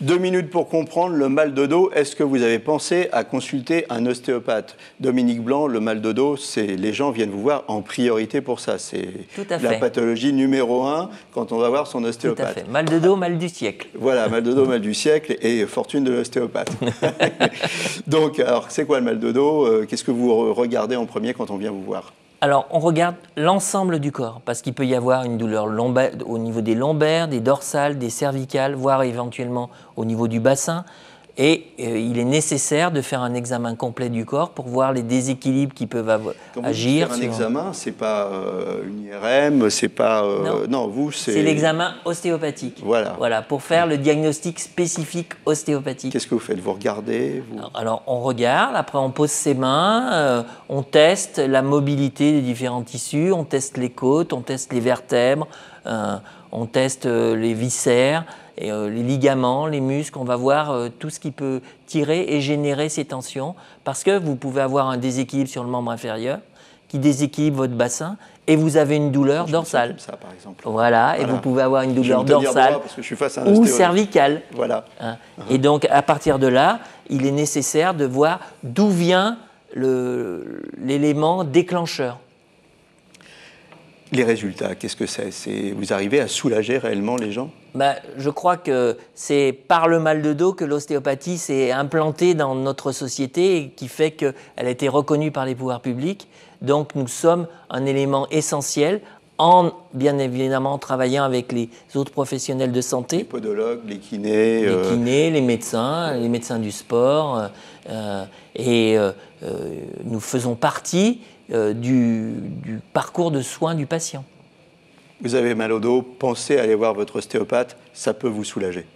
Deux minutes pour comprendre le mal de dos. Est-ce que vous avez pensé à consulter un ostéopathe Dominique Blanc, le mal de dos, c'est les gens viennent vous voir en priorité pour ça. C'est la pathologie numéro un quand on va voir son ostéopathe. Tout à fait. Mal de dos, mal du siècle. Voilà, mal de dos, mal du siècle et fortune de l'ostéopathe. Donc, alors, c'est quoi le mal de dos euh, Qu'est-ce que vous regardez en premier quand on vient vous voir alors, on regarde l'ensemble du corps, parce qu'il peut y avoir une douleur au niveau des lombaires, des dorsales, des cervicales, voire éventuellement au niveau du bassin. Et euh, il est nécessaire de faire un examen complet du corps pour voir les déséquilibres qui peuvent agir. un examen, c'est pas euh, une IRM, c'est pas euh, non. vous c'est. C'est l'examen ostéopathique. Voilà. Voilà pour faire le diagnostic spécifique ostéopathique. Qu'est-ce que vous faites Vous regardez alors, on regarde, après on pose ses mains, on teste la mobilité des différents tissus, on teste les côtes, on teste les vertèbres. Euh, on teste euh, les viscères, euh, les ligaments, les muscles, on va voir tout ce qui peut tirer et générer ces tensions, parce que vous pouvez avoir un déséquilibre sur le membre inférieur qui déséquilibre votre bassin et vous avez une douleur dorsale. ça, par exemple. Voilà, et vous pouvez avoir une douleur dorsale ou cervicale. Voilà. Hein. Et donc, à partir de là, il est nécessaire de voir d'où vient l'élément déclencheur les résultats, qu'est-ce que c'est Vous arrivez à soulager réellement les gens bah, Je crois que c'est par le mal de dos que l'ostéopathie s'est implantée dans notre société et qui fait qu'elle a été reconnue par les pouvoirs publics. Donc nous sommes un élément essentiel, en bien évidemment travaillant avec les autres professionnels de santé. Les podologues, les kinés. Les euh, kinés, les médecins, les médecins du sport. Euh, euh, et nous faisons partie du, du, parcours de soins du patient. Vous avez mal au dos, pensez à aller voir votre ostéopathe, ça peut vous soulager.